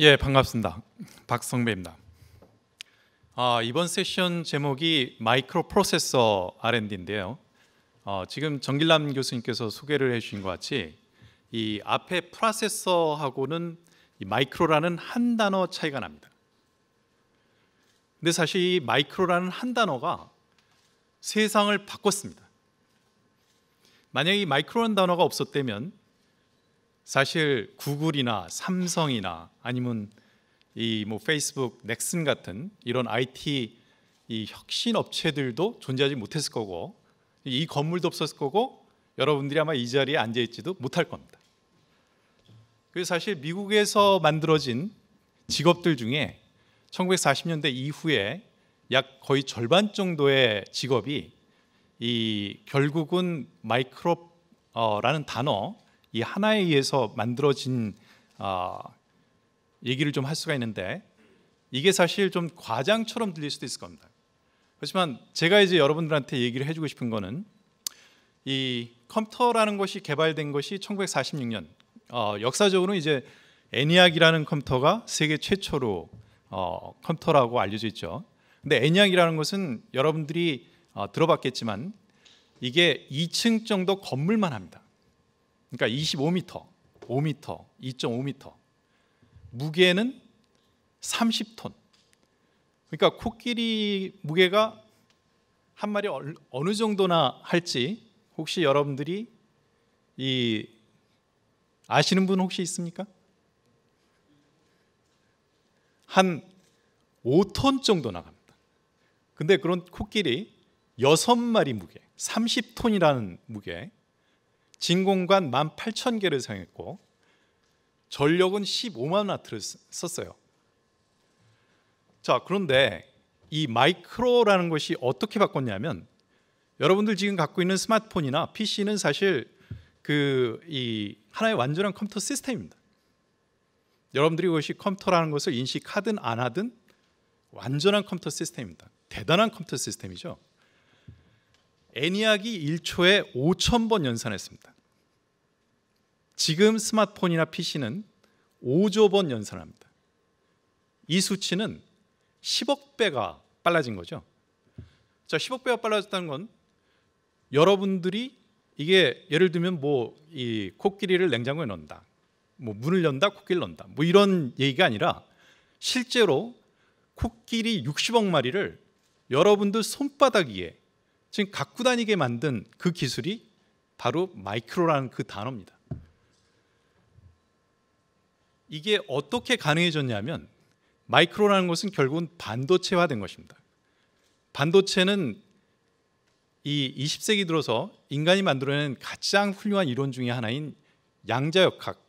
예, 반갑습니다. 박성배입니다. 아, 이번 세션 제목이 마이크로 프로세서 R&D인데요. 어, 지금 정길남 교수님께서 소개를 해주신 것 같이 이 앞에 프로세서하고는 마이크로라는 한 단어 차이가 납니다. 근데 사실 이 마이크로라는 한 단어가 세상을 바꿨습니다. 만약 이 마이크로라는 단어가 없었다면 사실 구글이나 삼성이나 아니면 이 뭐 페이스북, 넥슨 같은 이런 IT 이 혁신 업체들도 존재하지 못했을 거고 이 건물도 없었을 거고 여러분들이 아마 이 자리에 앉아 있지도 못할 겁니다. 그 사실 미국에서 만들어진 직업들 중에 1940년대 이후에 약 거의 절반 정도의 직업이 이 결국은 마이크로라는 단어 이 하나에 의해서 만들어진 어, 얘기를 좀 할 수가 있는데 이게 사실 좀 과장처럼 들릴 수도 있을 겁니다. 그렇지만 제가 이제 여러분들한테 얘기를 해주고 싶은 거는 이 컴퓨터라는 것이 개발된 것이 1946년 어, 역사적으로 이제 애니악이라는 컴퓨터가 세계 최초로 어, 컴퓨터라고 알려져 있죠. 근데 애니악이라는 것은 여러분들이 어, 들어봤겠지만 이게 2층 정도 건물만 합니다. 그러니까 25m, 5m, 2.5m. 무게는 30톤. 그러니까 코끼리 무게가 한 마리 어느 정도나 할지 혹시 여러분들이 이 아시는 분 혹시 있습니까? 한 5톤 정도 나갑니다. 근데 그런 코끼리 6마리 무게, 30톤이라는 무게 진공관 18,000개를 사용했고 전력은 15만 와트를 썼어요. 자, 그런데 이 마이크로라는 것이 어떻게 바꿨냐면 여러분들 지금 갖고 있는 스마트폰이나 PC는 사실 그 이 하나의 완전한 컴퓨터 시스템입니다. 여러분들이 그것이 컴퓨터라는 것을 인식하든 안 하든 완전한 컴퓨터 시스템입니다. 대단한 컴퓨터 시스템이죠. 애니악이 1초에 5천 번 연산했습니다. 지금 스마트폰이나 PC는 5조 번 연산합니다. 이 수치는 10억 배가 빨라진 거죠. 자, 10억 배가 빨라졌다는 건 여러분들이 이게 예를 들면 뭐 이 코끼리를 냉장고에 넣는다. 뭐 문을 연다, 코끼리를 넣는다. 뭐 이런 얘기가 아니라 실제로 코끼리 60억 마리를 여러분들 손바닥 위에 지금 갖고 다니게 만든 그 기술이 바로 마이크로라는 그 단어입니다. 이게 어떻게 가능해졌냐면 마이크로라는 것은 결국은 반도체화된 것입니다. 반도체는 이 20세기 들어서 인간이 만들어낸 가장 훌륭한 이론 중의 하나인 양자역학.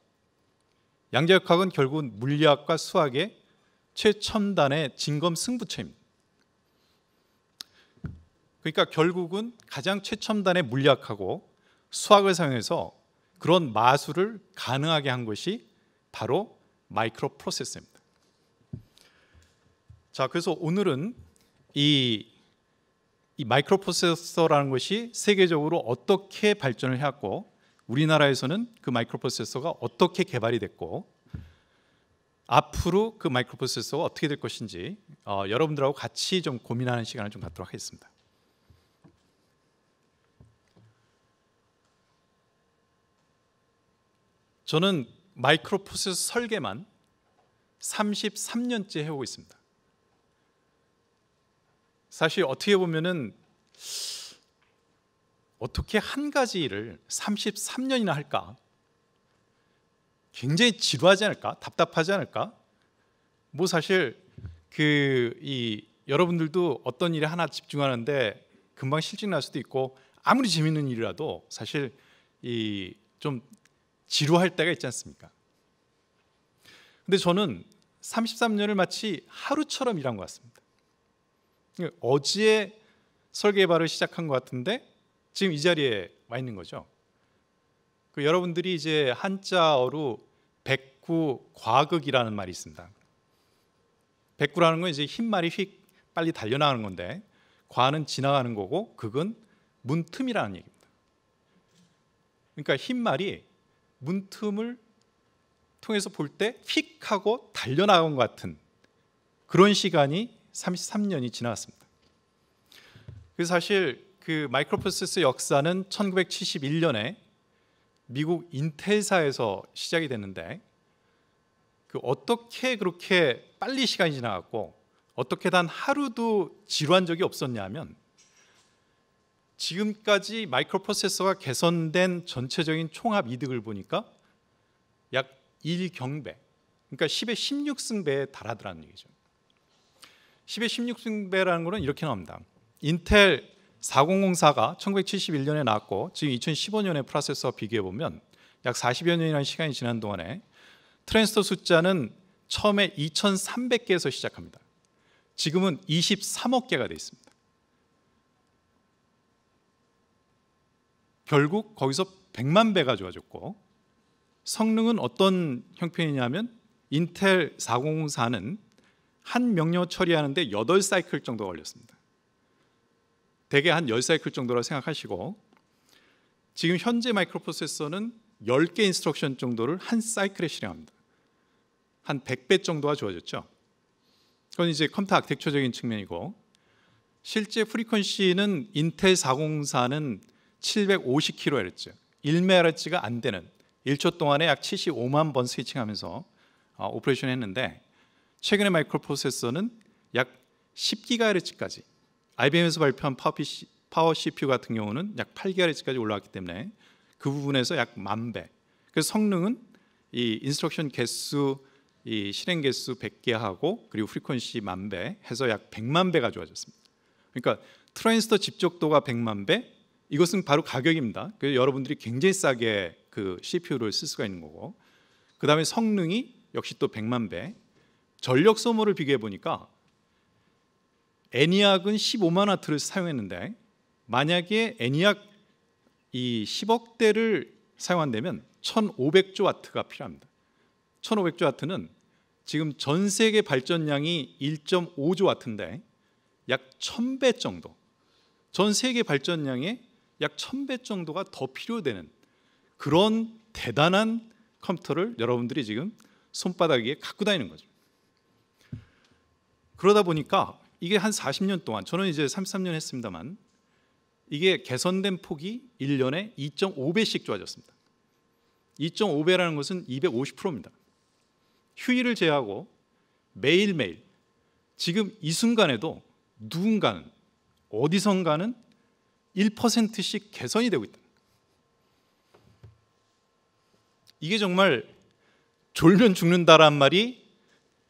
양자역학은 결국은 물리학과 수학의 최첨단의 진검 승부처입니다. 그러니까 결국은 가장 최첨단의 물리학하고 수학을 사용해서 그런 마술을 가능하게 한 것이 바로 마이크로 프로세스입니다. 자, 그래서 오늘은 이, 이 마이크로 프로세서라는 것이 세계적으로 어떻게 발전을 해왔고 우리나라에서는 그 마이크로 프로세서가 어떻게 개발이 됐고 앞으로 그 마이크로 프로세서가 어떻게 될 것인지 어, 여러분들하고 같이 좀 고민하는 시간을 좀 갖도록 하겠습니다. 저는 마이크로프로세서 설계만 33년째 해오고 있습니다. 사실 어떻게 보면은 어떻게 한 가지 일을 33년이나 할까? 굉장히 지루하지 않을까? 답답하지 않을까? 뭐 사실 그 이 여러분들도 어떤 일에 하나 집중하는데 금방 실증 날 수도 있고 아무리 재밌는 일이라도 사실 이좀 지루할 때가 있지 않습니까? 근데 저는 33년을 마치 하루처럼 일한 것 같습니다. 그러니까 어제 설계발을 시작한 것 같은데 지금 이 자리에 와 있는 거죠. 그 여러분들이 이제 한자어로 백구 과극이라는 말이 있습니다. 백구라는 건 이제 흰 말이 휙 빨리 달려나가는 건데 과는 지나가는 거고 극은 문틈이라는 얘기입니다. 그러니까 흰 말이 문틈을 통해서 볼 때 휙 하고 달려나온 것 같은 그런 시간이 33년이 지나갔습니다. 그 사실 그 마이크로프로세스 역사는 1971년에 미국 인텔사에서 시작이 됐는데 그 어떻게 그렇게 빨리 시간이 지나갔고 어떻게 단 하루도 지루한 적이 없었냐면 지금까지 마이크로프로세서가 개선된 전체적인 총합 이득을 보니까 약 1경배, 그러니까 10의 16승배에 달하더라는 얘기죠. 10의 16승배라는 것은 이렇게 나옵니다. 인텔 4004가 1971년에 나왔고 지금 2015년에 프로세서 비교해 보면 약 40여 년이라는 시간이 지난 동안에 트랜스터 숫자는 처음에 2,300개에서 시작합니다. 지금은 23억 개가 되어 있습니다. 결국 거기서 100만 배가 좋아졌고 성능은 어떤 형편이냐면 인텔 404는 한 명령 처리하는데 8사이클 정도 걸렸습니다. 대개 한 10사이클 정도라 생각하시고 지금 현재 마이크로프로세서는 10개 인스트럭션 정도를 한 사이클에 실행합니다. 한 100배 정도가 좋아졌죠. 그건 이제 컴퓨터 악텍처적인 측면이고 실제 프리퀀시는 인텔 404는 750kHz, 1메가헤츠가안 되는 1초 동안에 약 75만 번 스위칭하면서 아, 오퍼레이션 했는데 최근에 마이크로프로세서는 약 10GHz까지 IBM에서 발표한 파워 CPU 같은 경우는 약 8GHz까지 올라왔기 때문에 그 부분에서 약 만 배. 그래서 성능은 이 인스트럭션 개수 이 실행 개수 100개하고 그리고 프리퀀시 만 배 해서 약 100만 배가 좋아졌습니다. 그러니까 트랜스터 집적도가 100만 배, 이것은 바로 가격입니다. 그래서 여러분들이 굉장히 싸게 그 CPU를 쓸 수가 있는 거고 그 다음에 성능이 역시 또 100만 배 전력 소모를 비교해 보니까 애니악은 15만 와트를 사용했는데 만약에 애니악 이 10억대를 사용한다면 1,500조 와트가 필요합니다. 1,500조 와트는 지금 전 세계 발전량이 1.5조 와트인데 약 1,000배 정도. 전 세계 발전량의 약 1000배 정도가 더 필요되는 그런 대단한 컴퓨터를 여러분들이 지금 손바닥 에 갖고 다니는 거죠. 그러다 보니까 이게 한 40년 동안 저는 이제 33년 했습니다만 이게 개선된 폭이 1년에 2.5배씩 좋아졌습니다. 2.5배라는 것은 250%입니다. 휴일을 제외하고 매일매일 지금 이 순간에도 누군가는 어디선가는 1%씩 개선이 되고 있다. 이게 정말 졸면 죽는다란 말이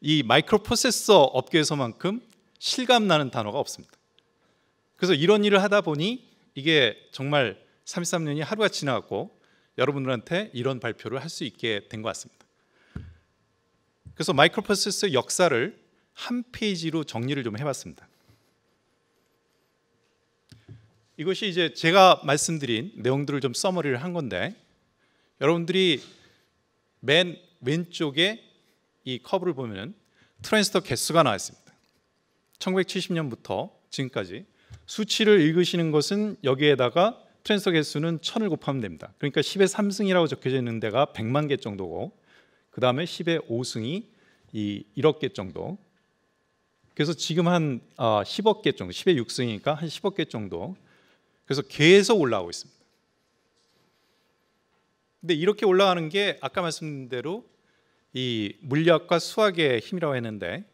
이 마이크로 프로세서 업계에서만큼 실감 나는 단어가 없습니다. 그래서 이런 일을 하다 보니 이게 정말 33년이 하루가 지나갔고 여러분들한테 이런 발표를 할 수 있게 된 것 같습니다. 그래서 마이크로 프로세서 역사를 한 페이지로 정리를 좀 해봤습니다. 이것이 이제 제가 말씀드린 내용들을 좀 써머리를 한 건데 여러분들이 맨 왼쪽에 이 커브를 보면은 트랜스터 개수가 나와 있습니다. 1970년부터 지금까지 수치를 읽으시는 것은 여기에다가 트랜스터 개수는 1000을 곱하면 됩니다. 그러니까 10의 3승이라고 적혀져 있는 데가 100만 개 정도고 그 다음에 10의 5승이 이 1억 개 정도 그래서 지금 한 10억 아, 개 정도 10의 6승이니까 한 10억 개 정도 그래서 계속 올라오고 있습니다. 근데 이렇게 올라가는 게 아까 말씀드린 대로 이 물리학과 수학의 힘이라고 했는데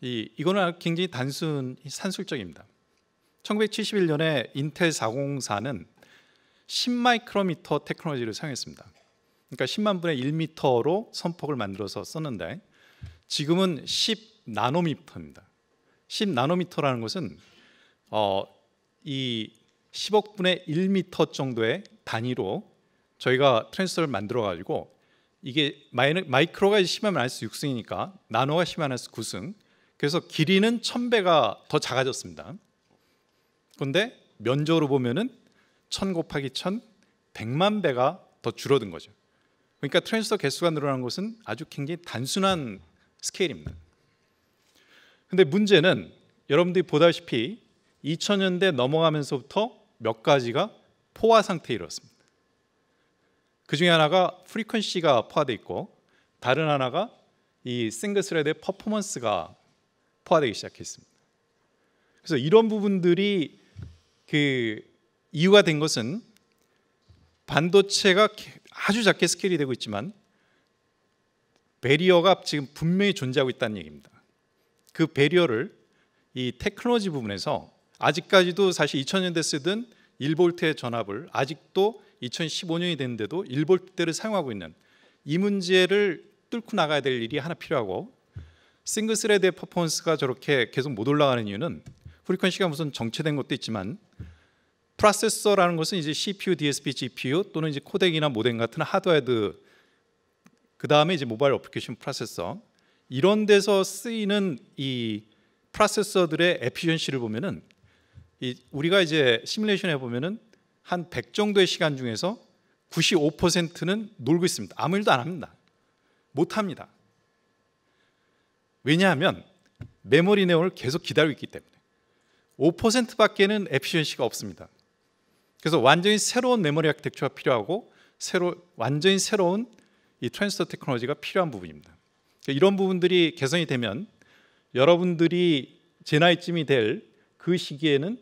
이 이거는 굉장히 단순 산술적입니다. 1971년에 인텔 404는 10마이크로미터 테크놀로지를 사용했습니다. 그러니까 10만 분의 1미터로 선폭을 만들어서 썼는데 지금은 10 나노미터입니다. 10 나노미터라는 것은 어, 이 10억분의 1미터 정도의 단위로 저희가 트랜스터를 만들어 가지고 이게 마이크로가 심하면 알 수 6승이니까 나노가 심하면 알수 9승 그래서 길이는 1000배가 더 작아졌습니다 그런데 면적으로 보면은 1000 곱하기 1000 100만 배가 더 줄어든 거죠 그러니까 트랜스터 개수가 늘어난 것은 아주 굉장히 단순한 스케일입니다 근데 문제는 여러분들이 보다시피 2000년대 넘어가면서부터 몇 가지가 포화 상태에 이르렀습니다. 그 중에 하나가 프리퀀시가 포화돼 있고 다른 하나가 이 싱글스레드의 퍼포먼스가 포화되기 시작했습니다. 그래서 이런 부분들이 그 이유가 된 것은 반도체가 아주 작게 스케일이 되고 있지만 베리어가 지금 분명히 존재하고 있다는 얘기입니다. 그 베리어를 이 테크놀로지 부분에서 아직까지도 사실 2000년대 쓰던 1볼트의 전압을 아직도 2015년이 됐는데도 1볼트대를 사용하고 있는 이 문제를 뚫고 나가야 될 일이 하나 필요하고 싱글 스레드의 퍼포먼스가 저렇게 계속 못 올라가는 이유는 프리퀀시가 무슨 정체된 것도 있지만 프로세서라는 것은 이제 CPU, DSP, GPU 또는 이제 코덱이나 모뎀 같은 하드웨어드 그 다음에 이제 모바일 어플리케이션 프로세서 이런 데서 쓰이는 이 프로세서들의 에피션시를 보면은 우리가 이제 시뮬레이션 해보면은 한100 정도의 시간 중에서 95%는 놀고 있습니다. 아무 일도 안 합니다. 못 합니다. 왜냐하면 메모리 내용을 계속 기다리고 있기 때문에 5%밖에는 에피션시가 없습니다. 그래서 완전히 새로운 메모리 아키텍처가 필요하고 새로 완전히 새로운 이 트랜스터 테크놀로지가 필요한 부분입니다. 그러니까 이런 부분들이 개선이 되면 여러분들이 제 나이쯤이 될 그 시기에는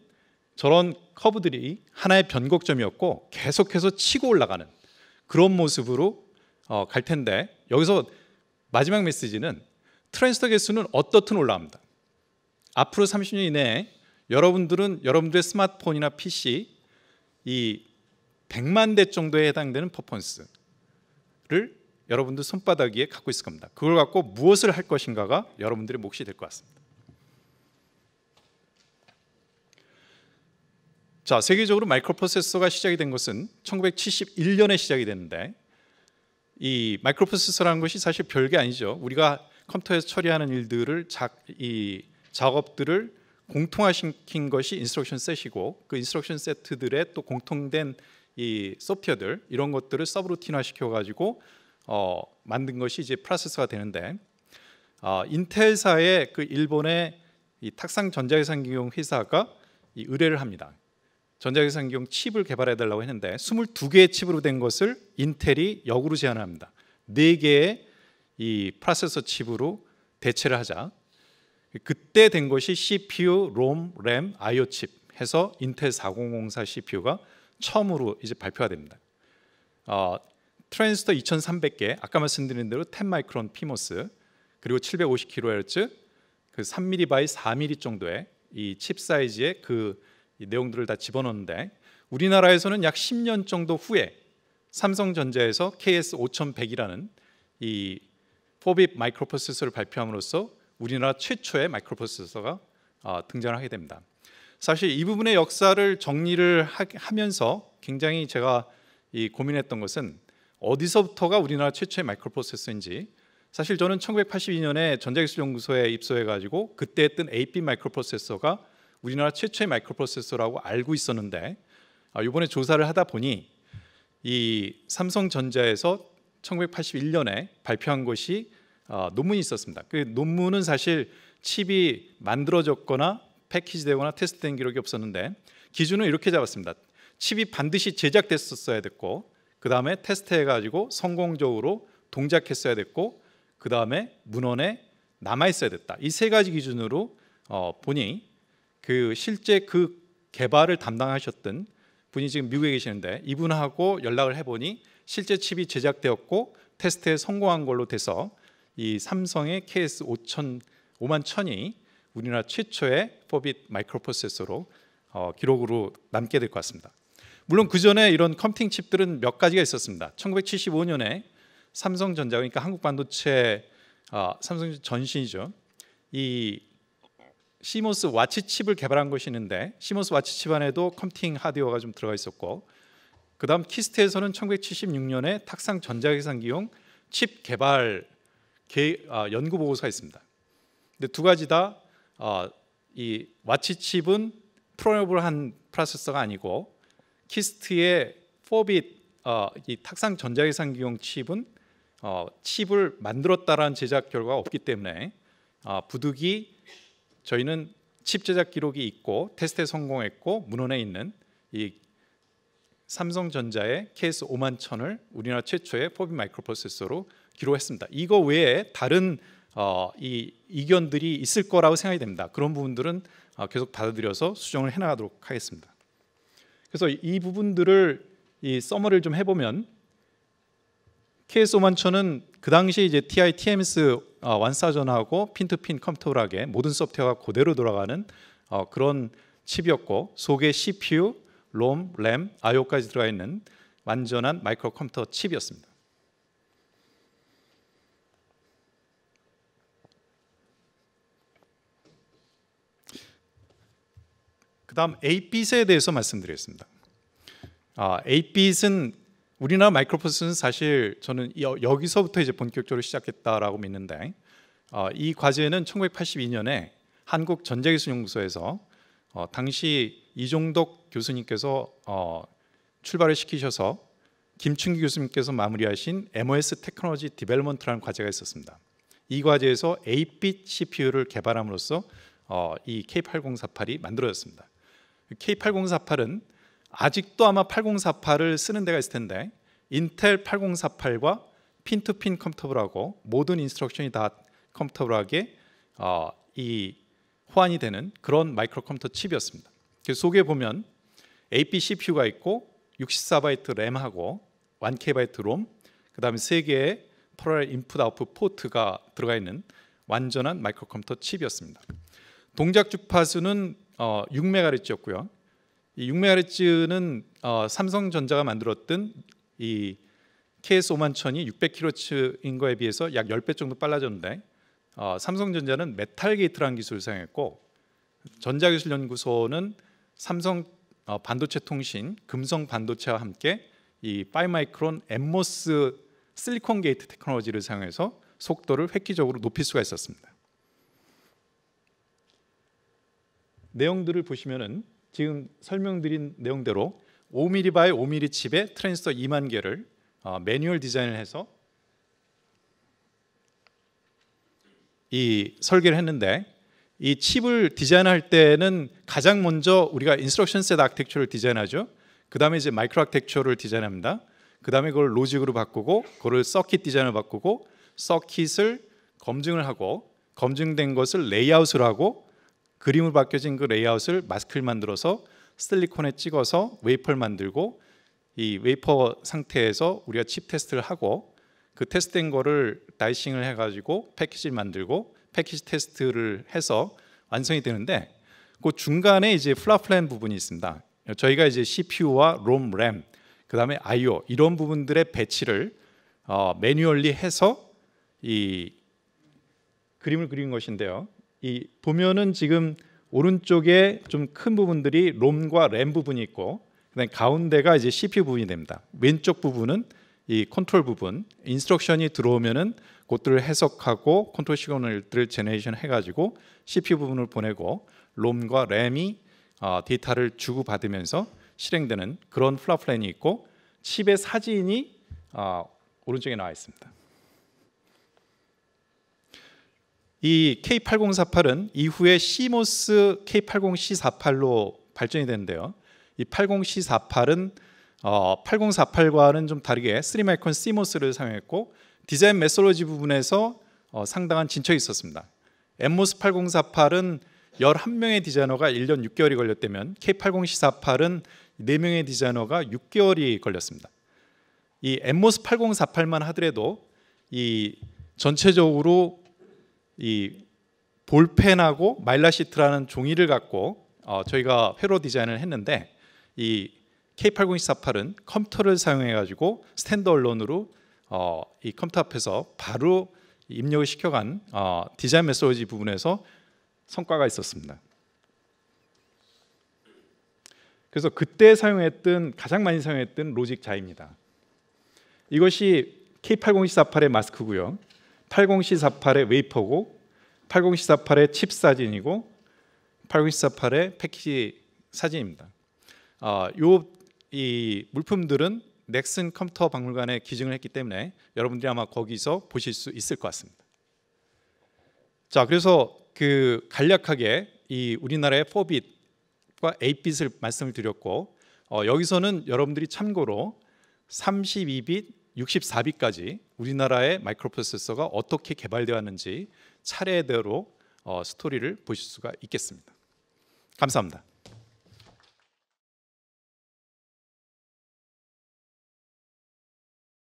저런 커브들이 하나의 변곡점이었고 계속해서 치고 올라가는 그런 모습으로 어, 갈 텐데 여기서 마지막 메시지는 트랜스터 개수는 어떻든 올라갑니다. 앞으로 30년 이내에 여러분들은 여러분들의 스마트폰이나 PC 이 100만 대 정도에 해당되는 퍼포먼스를 여러분들 손바닥 위에 갖고 있을 겁니다. 그걸 갖고 무엇을 할 것인가가 여러분들의 몫이 될 것 같습니다. 자, 세계적으로 마이크로프로세서가 시작이 된 것은 1971년에 시작이 됐는데 이 마이크로프로세서라는 것이 사실 별게 아니죠. 우리가 컴퓨터에서 처리하는 일들을 작, 이 작업들을 공통화시킨 것이 인스트럭션 셋이고 그 인스트럭션 세트들의 또 공통된 이 소프트웨어들 이런 것들을 서브루틴화 시켜가지고 어, 만든 것이 이제 프로세서가 되는데 어, 인텔사의 그 일본의 이 탁상 전자회산기용 회사가 이 의뢰를 합니다. 전자기상용 칩을 개발해 달라고 했는데 22개의 칩으로 된 것을 인텔이 역으로 제안합니다. 4개의 이 프로세서 칩으로 대체를 하자. 그때 된 것이 CPU, ROM, RAM, IO 칩 해서 인텔 4004 CPU가 처음으로 이제 발표가 됩니다. 어, 트랜스터 2300개, 아까 말씀드린 대로 10마이크론 피모스, 그리고 750kHz, 그 3mm 바 4mm 정도의 이 칩 사이즈의 그이 내용들을 다 집어넣는데 우리나라에서는 약 10년 정도 후에 삼성전자에서 KS5100이라는 이포빅 마이크로프로세서를 발표함으로써 우리나라 최초의 마이크로프로세서가 어, 등장하게 됩니다. 사실 이 부분의 역사를 정리를 하면서 굉장히 제가 고민했던 것은 어디서부터가 우리나라 최초의 마이크로프로세서인지 사실 저는 1982년에 전자기술연구소에 입소해가지고 그때 했던 AP 마이크로프로세서가 우리나라 최초의 마이크로프로세서라고 알고 있었는데 이번에 아, 조사를 하다 보니 이 삼성전자에서 1981년에 발표한 것이 어, 논문이 있었습니다. 그 논문은 사실 칩이 만들어졌거나 패키지되거나 테스트된 기록이 없었는데 기준은 이렇게 잡았습니다. 칩이 반드시 제작됐었어야 됐고 그 다음에 테스트해가지고 성공적으로 동작했어야 됐고 그 다음에 문헌에 남아 있어야 됐다. 이 세 가지 기준으로 어, 보니 그 실제 그 개발을 담당하셨던 분이 지금 미국에 계시는데 이분하고 연락을 해보니 실제 칩이 제작되었고 테스트에 성공한 걸로 돼서 이 삼성의 KS 5000 5만 천이 우리나라 최초의 포빗 마이크로프로세서로 어, 기록으로 남게 될 것 같습니다. 물론 그 전에 이런 컴퓨팅 칩들은 몇 가지가 있었습니다. 1975년에 삼성전자 그러니까 한국 반도체 어, 아, 삼성 전신이죠. 이 시모스 와치칩을 개발한 것이 있는데 시모스 와치칩 안에도 컴팅 하드웨어가 좀 들어가 있었고 그다음 키스트에서는 1976년에 탁상 전자계산기용 칩 개발 개, 아, 연구 보고서가 있습니다. 근데 두 가지 다이 어, 와치칩은 프로그래블한 프로세서가 아니고 키스트의 4빗 어, 이 탁상 전자계산기용 칩은 어, 칩을 만들었다라는 제작 결과가 없기 때문에 어, 부득이 저희는 칩 제작 기록이 있고 테스트에 성공했고 문헌에 있는 이 삼성전자의 KS 5만 천을 우리나라 최초의 포비 마이크로프로세서로 기록했습니다. 이거 외에 다른 어, 이 이견들이 있을 거라고 생각이 됩니다. 그런 부분들은 어, 계속 받아들여서 수정을 해나가도록 하겠습니다. 그래서 이 부분들을 이 서머를 좀 해보면 KS 5만 천은 그 당시 이제 TI TMS 어, 완사전하고 핀투핀 컴퓨터하게 모든 소프트웨어가 그대로 돌아가는 어, 그런 칩이었고 속에 CPU, 롬, 램, IO까지 들어가 있는 완전한 마이크로 컴퓨터 칩이었습니다. 그 다음 8빛에 대해서 말씀드리겠습니다. 아, 8빛은 우리나라 마이크로포스는 사실 저는 여기서부터 이제 본격적으로 시작했다라고 믿는데 어, 이 과제는 1982년에 한국 전자기술연구소에서 어, 당시 이종덕 교수님께서 어, 출발을 시키셔서 김춘기 교수님께서 마무리하신 MOS 테크놀로지 디벨먼트라는 과제가 있었습니다. 이 과제에서 8빛 CPU를 개발함으로써 어, 이 K8048이 만들어졌습니다. K8048은 아직도 아마 8048을 쓰는 데가 있을 텐데 인텔 8048과 핀투핀 컴퓨터블하고 모든 인스트럭션이 다 컴퓨터블하게 어, 이 호환이 되는 그런 마이크로 컴퓨터 칩이었습니다. 그 속에 보면 AP CPU가 있고 64바이트 램하고 1KB 롬, 그다음에 세 개의 패럴 인풋 아웃풋 포트가 들어가 있는 완전한 마이크로 컴퓨터 칩이었습니다. 동작 주파수는 어, 6메가헤츠였고요. 이 6메가헤르츠는 어, 삼성전자가 만들었던 이 KS 5만천이 600kHz인 거에 비해서 약 10배 정도 빨라졌는데 어, 삼성전자는 메탈 게이트라는 기술을 사용했고 전자기술연구소는 삼성 어, 반도체 통신 금성 반도체와 함께 이 5마이크론 엠모스 실리콘 게이트 테크놀로지를 사용해서 속도를 획기적으로 높일 수가 있었습니다. 내용들을 보시면은 지금 설명드린 내용대로 5mm 바이 5mm 칩에 트랜스터 2만 개를 어, 매뉴얼 디자인을 해서 이 설계를 했는데 이 칩을 디자인할 때는 가장 먼저 우리가 인스트럭션 셋 아키텍처를 디자인하죠. 그 다음에 이제 마이크로 아키텍처를 디자인합니다. 그 다음에 그걸 로직으로 바꾸고 그걸 서킷 디자인을 바꾸고 서킷을 검증을 하고 검증된 것을 레이아웃을 하고 그림으로 바뀌어진 그 레이아웃을 마스크를 만들어서 실리콘에 찍어서 웨이퍼를 만들고 이 웨이퍼 상태에서 우리가 칩 테스트를 하고 그 테스트된 거를 다이싱을 해가지고 패키지를 만들고 패키지 테스트를 해서 완성이 되는데 그 중간에 이제 플라플랜 부분이 있습니다. 저희가 이제 CPU와 ROM, RAM, 그 다음에 I/O 이런 부분들의 배치를 어, 매뉴얼리 해서 이 그림을 그린 것인데요. 이 보면은 지금 오른쪽에 좀 큰 부분들이 롬과 램 부분이 있고 그다음 가운데가 이제 CPU 부분이 됩니다. 왼쪽 부분은 이 컨트롤 부분, 인스트럭션이 들어오면은 그들을 해석하고 컨트롤 시그널들을 제네레이션 해가지고 CPU 부분을 보내고 롬과 램이 어, 데이터를 주고 받으면서 실행되는 그런 플랫 플랜이 있고 칩의 사진이 어, 오른쪽에 나와 있습니다. 이 K8048은 이후에 CMOS K80C48로 발전이 되는데요. 이 80C48은 어, 8048과는 좀 다르게 3마이콘 시모스를 사용했고 디자인 메솔로지 부분에서 어, 상당한 진척이 있었습니다. 엠모스 8048은 11명의 디자이너가 1년 6개월이 걸렸다면 K80C48은 4명의 디자이너가 6개월이 걸렸습니다. 이 엠모스 8048만 하더라도 이 전체적으로 이 볼펜하고 말라시트라는 종이를 갖고 어, 저희가 회로 디자인을 했는데 이 K80248은 컴퓨터를 사용해 가지고 스탠드 언론으로 어, 이 컴퓨터 앞에서 바로 입력을 시켜간 어, 디자인 메소지 부분에서 성과가 있었습니다. 그래서 그때 사용했던 가장 많이 사용했던 로직 자입니다. 이것이 K80248의 마스크고요. 80C48의 웨이퍼고 80C48의 칩 사진이고 80C48의 패키지 사진입니다. 어, 이 물품들은 넥슨 컴퓨터 박물관에 기증을 했기 때문에 여러분들이 아마 거기서 보실 수 있을 것 같습니다. 자, 그래서 그 간략하게 이 우리나라의 4빛과 8빛을 말씀을 드렸고 어, 여기서는 여러분들이 참고로 32빛, 64비까지 우리나라의 마이크로프로세서가 어떻게 개발되었는지 차례대로 어, 스토리를 보실 수가 있겠습니다. 감사합니다.